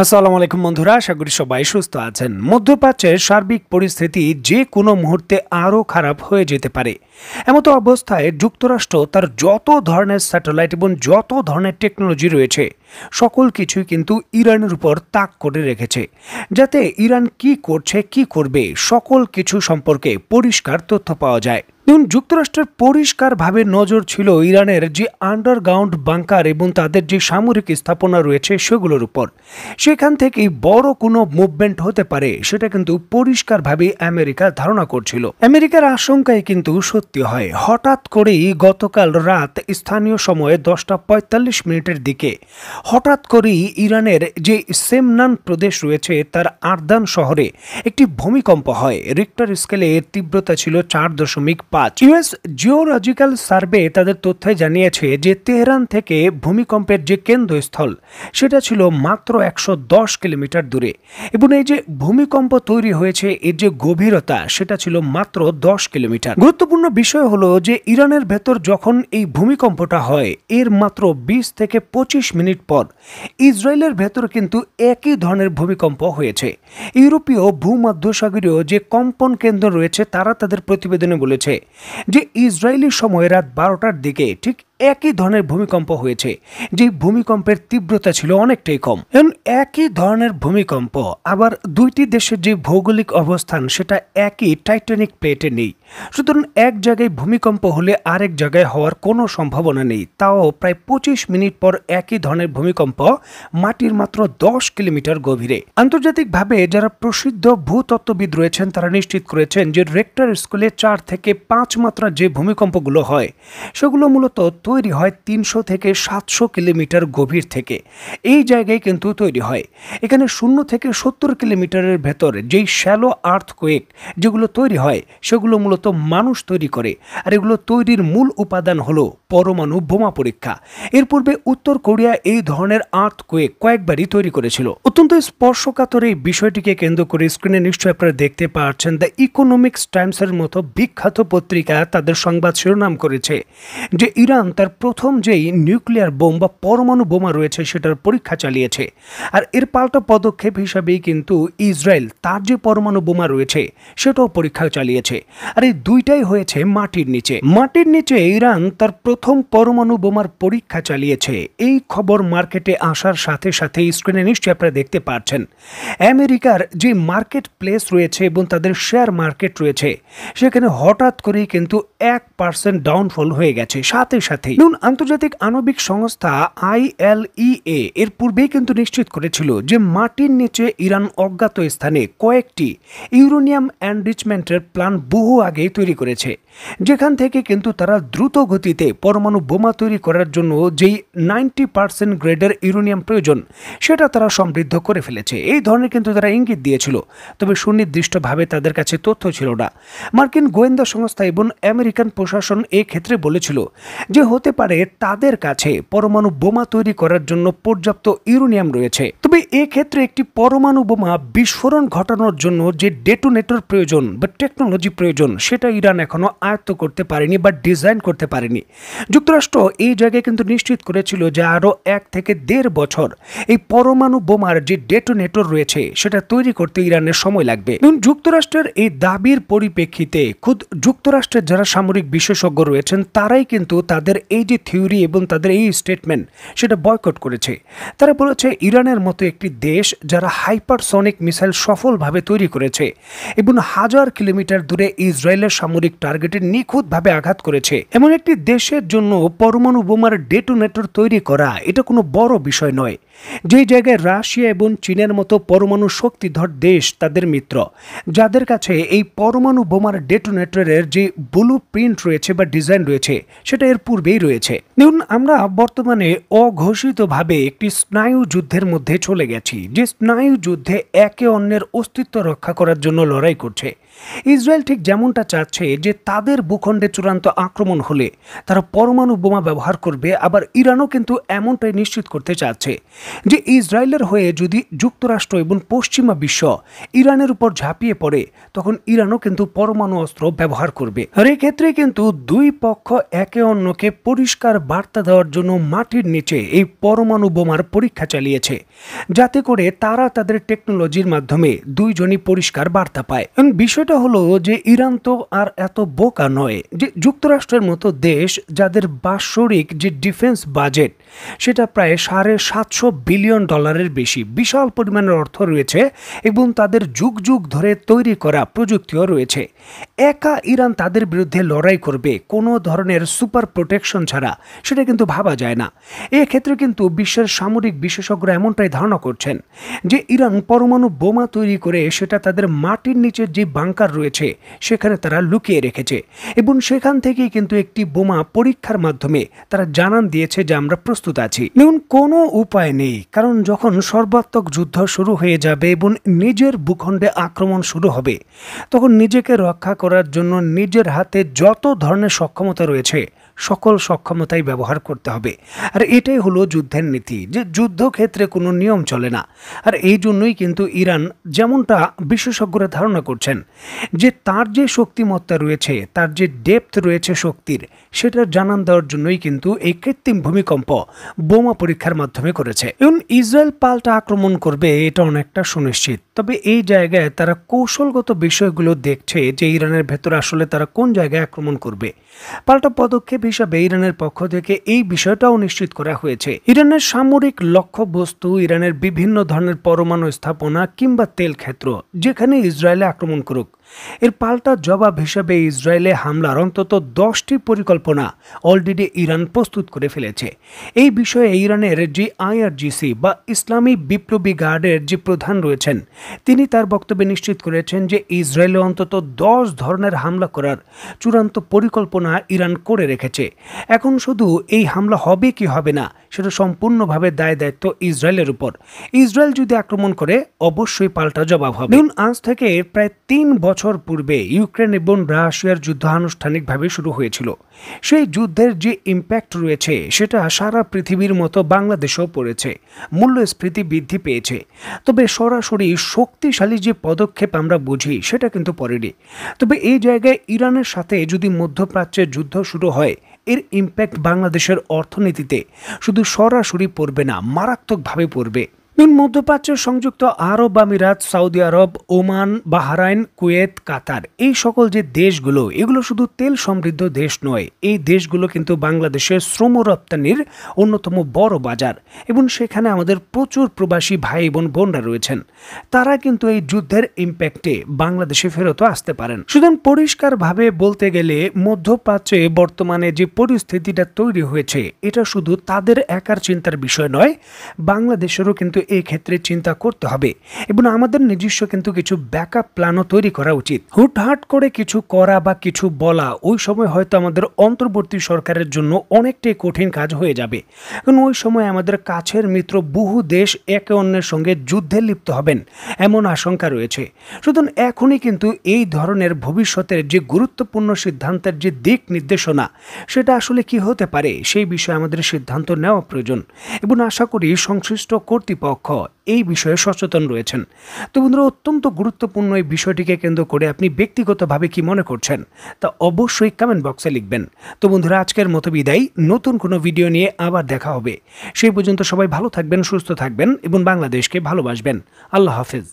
আসসালামু আলাইকুম বন্ধুরা আশা করি সবাই সুস্থ আছেন মধ্যপ্রাচ্যের সার্বিক পরিস্থিতি যে কোনো মুহূর্তে আরও খারাপ হয়ে যেতে পারে এমতো অবস্থায় যুক্তরাষ্ট্র তার যত ধরনের স্যাটেলাইট এবং যত ধরনের টেকনোলজি রয়েছে সকল কিছুই কিন্তু ইরানের উপর তাক করে রেখেছে যাতে ইরান কি করছে কি করবে সকল কিছু সম্পর্কে পরিষ্কার তথ্য পাওয়া যায় দেখুন যুক্তরাষ্ট্রের পরিষ্কারভাবে নজর ছিল ইরানের যে আন্ডারগ্রাউন্ড বাংকার এবং তাদের যে সামরিক স্থাপনা রয়েছে সেগুলোর উপর সেখান থেকেই বড় কোনো মুভমেন্ট হতে পারে সেটা কিন্তু পরিষ্কারভাবে আমেরিকা ধারণা করছিল আমেরিকার আশঙ্কাই কিন্তু সত্যি হয় হঠাৎ করেই গতকাল রাত স্থানীয় সময়ে দশটা পঁয়তাল্লিশ মিনিটের দিকে হঠাৎ করেই ইরানের যে সেমনান প্রদেশ রয়েছে তার আর্দান শহরে একটি ভূমিকম্প হয় রিক্টার স্কেলে এর তীব্রতা ছিল চার দশমিক পাঁচ ইউএস জিওলজিক্যাল সার্ভে তাদের তথ্যে জানিয়েছে যে তেহরান থেকে ভূমিকম্পের যে কেন্দ্রস্থল সেটা ছিল মাত্র একশো দশ কিলোমিটার দূরে এবং এই যে ভূমিকম্প তৈরি হয়েছে এর যে গভীরতা সেটা ছিল মাত্র দশ কিলোমিটার গুরুত্বপূর্ণ বিষয় হলো যে ইরানের ভেতর যখন এই ভূমিকম্পটা হয় এর মাত্র বিশ থেকে পঁচিশ মিনিট পর ইসরায়েলের ভেতর কিন্তু একই ধরনের ভূমিকম্প হয়েছে ইউরোপীয় ভূমধ্যসাগরীয় যে কম্পন কেন্দ্র রয়েছে তারা তাদের প্রতিবেদনে বলেছে যে ইসরায়েলি সময় রাত বারোটার দিকে ঠিক একই ধরনের ভূমিকম্প হয়েছে যে ভূমিকম্পের তীব্রতা ছিল অনেকটাই কম এবং একই ধরনের ভূমিকম্প আবার দুইটি দেশের যে ভৌগোলিক অবস্থান সেটা একই টাইটানিক প্লেটে নেই সুতরাং এক জায়গায় ভূমিকম্প হলে আরেক জায়গায় হওয়ার কোনো সম্ভাবনা নেই তাও প্রায় পঁচিশ মিনিট পর একই ধরনের ভূমিকম্প মাটির মাত্র দশ কিলোমিটার গভীরে আন্তর্জাতিকভাবে যারা প্রসিদ্ধ ভূতত্ত্ববিদ রয়েছেন তারা নিশ্চিত করেছেন যে রেক্টর স্কুলে চার থেকে পাঁচ মাত্রা যে ভূমিকম্পগুলো হয় সেগুলো মূলত তৈরি হয় তিনশো থেকে সাতশো কিলোমিটার গভীর থেকে এই জায়গায় কিন্তু তৈরি হয় এখানে শূন্য থেকে সত্তর কিলোমিটারের ভেতর যেই শ্যালো আর্থ কোয়েক যেগুলো তৈরি হয় সেগুলো মূলত মানুষ তৈরি করে আর এগুলো তৈরির মূল উপাদান হলো পরমাণু বোমা পরীক্ষা এর পূর্বে উত্তর কোরিয়া এই ধরনের আর্থ কোয়ে কয়েকবারই তৈরি করেছিল অত্যন্ত স্পর্শকাতর এই বিষয়টিকে কেন্দ্র করে স্ক্রিনে নিশ্চয়ই আপনারা দেখতে পাচ্ছেন দ্য ইকোনমিক্স টাইমসের মতো বিখ্যাত পত্রিকা তাদের সংবাদ শিরোনাম করেছে যে ইরান তার প্রথম যেই নিউক্লিয়ার বোম বা পরমাণু বোমা রয়েছে সেটার পরীক্ষা চালিয়েছে আর এর পাল্টা পদক্ষেপ হিসাবেই কিন্তু ইসরায়েল তার যে পরমাণু বোমা রয়েছে সেটাও পরীক্ষা চালিয়েছে আর এই দুইটাই হয়েছে মাটির নিচে মাটির নিচে ইরান তার প্রথম প্রথম পরমাণু বোমার পরীক্ষা চালিয়েছে এই খবর মার্কেটে আসার সাথে সাথে স্ক্রিনে নিশ্চয় আপনারা দেখতে পাচ্ছেন আমেরিকার যে মার্কেট প্লেস রয়েছে এবং তাদের শেয়ার মার্কেট রয়েছে সেখানে হঠাৎ করেই কিন্তু এক পার্সেন্ট ডাউনফল হয়ে গেছে সাথে সাথে নুন আন্তর্জাতিক আণবিক সংস্থা আইএলইএ এর পূর্বেই কিন্তু নিশ্চিত করেছিল যে মাটির নিচে ইরান অজ্ঞাত স্থানে কয়েকটি ইউরোনিয়াম অ্যান্ডিচমেন্টের প্ল্যান বহু আগেই তৈরি করেছে যেখান থেকে কিন্তু তারা দ্রুত গতিতে পরমাণু বোমা তৈরি করার জন্য যেই নাইনটি পার্সেন্ট গ্রেডের ইউরেনিয়াম প্রয়োজন সেটা তারা সমৃদ্ধ করে ফেলেছে এই ধরনের কিন্তু তারা ইঙ্গিত দিয়েছিল তবে সুনির্দিষ্টভাবে তাদের কাছে তথ্য ছিল না মার্কিন গোয়েন্দা সংস্থা এবং আমেরিকান প্রশাসন ক্ষেত্রে বলেছিল যে হতে পারে তাদের কাছে পরমাণু বোমা তৈরি করার জন্য পর্যাপ্ত ইউরেনিয়াম রয়েছে তবে ক্ষেত্রে একটি পরমাণু বোমা বিস্ফোরণ ঘটানোর জন্য যে ডেটোনেটর প্রয়োজন বা টেকনোলজি প্রয়োজন সেটা ইরান এখনও আয়ত্ত করতে পারেনি বা ডিজাইন করতে পারেনি যুক্তরাষ্ট্র এই জায়গায় কিন্তু নিশ্চিত করেছিল যে আরও এক থেকে দেড় বছর এই পরমাণু বোমার যে ডেটোনেটর রয়েছে সেটা তৈরি করতে ইরানের সময় লাগবে যুক্তরাষ্ট্রের এই দাবির পরিপ্রেক্ষিতে খুদ যুক্তরাষ্ট্রের যারা সামরিক বিশেষজ্ঞ রয়েছেন তারাই কিন্তু তাদের এই যে থিওরি এবং তাদের এই স্টেটমেন্ট সেটা বয়কট করেছে তারা বলেছে ইরানের মতো একটি দেশ যারা হাইপারসনিক মিসাইল সফলভাবে তৈরি করেছে এবং হাজার কিলোমিটার দূরে ইসরায়েলের সামরিক টার্গেটে নিখুঁতভাবে আঘাত করেছে এমন একটি দেশে দেশের জন্য পরমাণু বোমার ডেটোনেটর তৈরি করা এটা কোনো বড় বিষয় নয় যে জায়গায় রাশিয়া এবং চীনের মতো পরমাণু শক্তিধর দেশ তাদের মিত্র যাদের কাছে এই পরমাণু বোমার ডেটোনেটরের যে ব্লু প্রিন্ট রয়েছে বা ডিজাইন রয়েছে সেটা এর পূর্বেই রয়েছে দেখুন আমরা বর্তমানে অঘোষিতভাবে একটি স্নায়ু যুদ্ধের মধ্যে চলে গেছি যে স্নায়ু যুদ্ধে একে অন্যের অস্তিত্ব রক্ষা করার জন্য লড়াই করছে ইসরায়েল ঠিক যেমনটা চাচ্ছে যে তাদের ভূখণ্ডে চূড়ান্ত আক্রমণ হলে তারা পরমাণু বোমা ব্যবহার করবে আবার ইরানও কিন্তু এমনটাই নিশ্চিত করতে চাচ্ছে যে ইসরায়েলের হয়ে যদি যুক্তরাষ্ট্র এবং পশ্চিমা বিশ্ব ইরানের উপর ঝাঁপিয়ে পড়ে তখন ইরানও কিন্তু পরমাণু অস্ত্র ব্যবহার করবে আর এক্ষেত্রে কিন্তু দুই পক্ষ একে অন্যকে পরিষ্কার বার্তা দেওয়ার জন্য মাটির নিচে এই পরমাণু বোমার পরীক্ষা চালিয়েছে যাতে করে তারা তাদের টেকনোলজির মাধ্যমে দুইজনই পরিষ্কার বার্তা পায় বিষয়টা বিষয়টা হলো যে ইরান তো আর এত বোকা নয় যে যুক্তরাষ্ট্রের মতো দেশ যাদের বাৎসরিক যে ডিফেন্স বাজেট সেটা প্রায় সাড়ে সাতশো বিলিয়ন ডলারের বেশি বিশাল পরিমাণের অর্থ রয়েছে এবং তাদের যুগ যুগ ধরে তৈরি করা প্রযুক্তিও রয়েছে একা ইরান তাদের বিরুদ্ধে লড়াই করবে কোনো ধরনের সুপার প্রোটেকশন ছাড়া সেটা কিন্তু ভাবা যায় না এক্ষেত্রে কিন্তু বিশ্বের সামরিক বিশেষজ্ঞরা এমনটাই ধারণা করছেন যে ইরান পরমাণু বোমা তৈরি করে সেটা তাদের মাটির নিচে যে বাং বাংকার রয়েছে সেখানে তারা লুকিয়ে রেখেছে এবং সেখান থেকেই কিন্তু একটি বোমা পরীক্ষার মাধ্যমে তারা জানান দিয়েছে যে আমরা প্রস্তুত আছি দেখুন কোনো উপায় নেই কারণ যখন সর্বাত্মক যুদ্ধ শুরু হয়ে যাবে এবং নিজের ভূখণ্ডে আক্রমণ শুরু হবে তখন নিজেকে রক্ষা করার জন্য নিজের হাতে যত ধরনের সক্ষমতা রয়েছে সকল সক্ষমতাই ব্যবহার করতে হবে আর এটাই হলো যুদ্ধের নীতি যে যুদ্ধক্ষেত্রে কোনো নিয়ম চলে না আর এই জন্যই কিন্তু ইরান যেমনটা বিশেষজ্ঞরা ধারণা করছেন যে তার যে শক্তিমত্তা রয়েছে তার যে ডেপথ রয়েছে শক্তির সেটার জানান দেওয়ার জন্যই কিন্তু এই কৃত্রিম ভূমিকম্প বোমা পরীক্ষার মাধ্যমে করেছে এবং ইসরায়েল পাল্টা আক্রমণ করবে এটা অনেকটা সুনিশ্চিত তবে এই জায়গায় তারা কৌশলগত বিষয়গুলো দেখছে যে ইরানের ভেতর আসলে তারা কোন জায়গায় আক্রমণ করবে পাল্টা পদক্ষেপ হিসাবে ইরানের পক্ষ থেকে এই বিষয়টাও নিশ্চিত করা হয়েছে ইরানের সামরিক লক্ষ্যবস্তু ইরানের বিভিন্ন ধরনের পরমাণু স্থাপনা কিংবা তেল ক্ষেত্র যেখানে ইসরায়েলে আক্রমণ করুক এর পাল্টা জবাব হিসেবে ইসরায়েলে হামলার অন্তত দশটি পরিকল্পনা অলরেডি ইরান প্রস্তুত করে ফেলেছে এই বিষয়ে ইরানের যে আইআরজিসি বা ইসলামী বিপ্লবী গার্ডের যে প্রধান রয়েছেন তিনি তার বক্তব্যে নিশ্চিত করেছেন যে ইসরায়েলে অন্তত দশ ধরনের হামলা করার চূড়ান্ত পরিকল্পনা ইরান করে রেখেছে এখন শুধু এই হামলা হবে কি হবে না সেটা সম্পূর্ণভাবে দায় দায়িত্ব ইসরায়েলের উপর ইসরায়েল যদি আক্রমণ করে অবশ্যই পাল্টা জবাব হবে আজ থেকে প্রায় তিন বছর বছর পূর্বে ইউক্রেন এবং রাশিয়ার যুদ্ধ আনুষ্ঠানিকভাবে শুরু হয়েছিল সেই যুদ্ধের যে ইম্প্যাক্ট রয়েছে সেটা সারা পৃথিবীর মতো বাংলাদেশেও পড়েছে মূল্যস্ফীতি বৃদ্ধি পেয়েছে তবে সরাসরি শক্তিশালী যে পদক্ষেপ আমরা বুঝি সেটা কিন্তু পড়েনি তবে এই জায়গায় ইরানের সাথে যদি মধ্যপ্রাচ্যের যুদ্ধ শুরু হয় এর ইম্প্যাক্ট বাংলাদেশের অর্থনীতিতে শুধু সরাসরি পড়বে না মারাত্মকভাবে পড়বে ধরুন মধ্যপ্রাচ্য সংযুক্ত আরব আমিরাত সৌদি আরব ওমান বাহরাইন কুয়েত কাতার এই সকল যে দেশগুলো এগুলো শুধু তেল সমৃদ্ধ দেশ নয় এই দেশগুলো কিন্তু বাংলাদেশের শ্রম রপ্তানির অন্যতম বড় বাজার এবং সেখানে আমাদের প্রচুর প্রবাসী ভাই বোন বোনরা রয়েছেন তারা কিন্তু এই যুদ্ধের ইম্প্যাক্টে বাংলাদেশে ফেরতও আসতে পারেন সুতরাং পরিষ্কারভাবে বলতে গেলে মধ্যপ্রাচ্যে বর্তমানে যে পরিস্থিতিটা তৈরি হয়েছে এটা শুধু তাদের একার চিন্তার বিষয় নয় বাংলাদেশেরও কিন্তু এই ক্ষেত্রে চিন্তা করতে হবে এবং আমাদের নিজস্ব কিন্তু কিছু ব্যাকআপ প্ল্যানও তৈরি করা উচিত হুটহাট করে কিছু করা বা কিছু বলা ওই সময় হয়তো আমাদের অন্তর্বর্তী সরকারের জন্য অনেকটাই কঠিন কাজ হয়ে যাবে কারণ ওই সময় আমাদের কাছের মিত্র বহু দেশ একে অন্যের সঙ্গে যুদ্ধে লিপ্ত হবেন এমন আশঙ্কা রয়েছে সুতরাং এখনই কিন্তু এই ধরনের ভবিষ্যতের যে গুরুত্বপূর্ণ সিদ্ধান্তের যে দিক নির্দেশনা সেটা আসলে কি হতে পারে সেই বিষয়ে আমাদের সিদ্ধান্ত নেওয়া প্রয়োজন এবং আশা করি সংশ্লিষ্ট কর্তৃপক্ষ কর্তৃপক্ষ এই বিষয়ে সচেতন রয়েছেন তো বন্ধুরা অত্যন্ত গুরুত্বপূর্ণ এই বিষয়টিকে কেন্দ্র করে আপনি ব্যক্তিগতভাবে কি মনে করছেন তা অবশ্যই কমেন্ট বক্সে লিখবেন তো বন্ধুরা আজকের মতো বিদায় নতুন কোনো ভিডিও নিয়ে আবার দেখা হবে সেই পর্যন্ত সবাই ভালো থাকবেন সুস্থ থাকবেন এবং বাংলাদেশকে ভালোবাসবেন আল্লাহ হাফেজ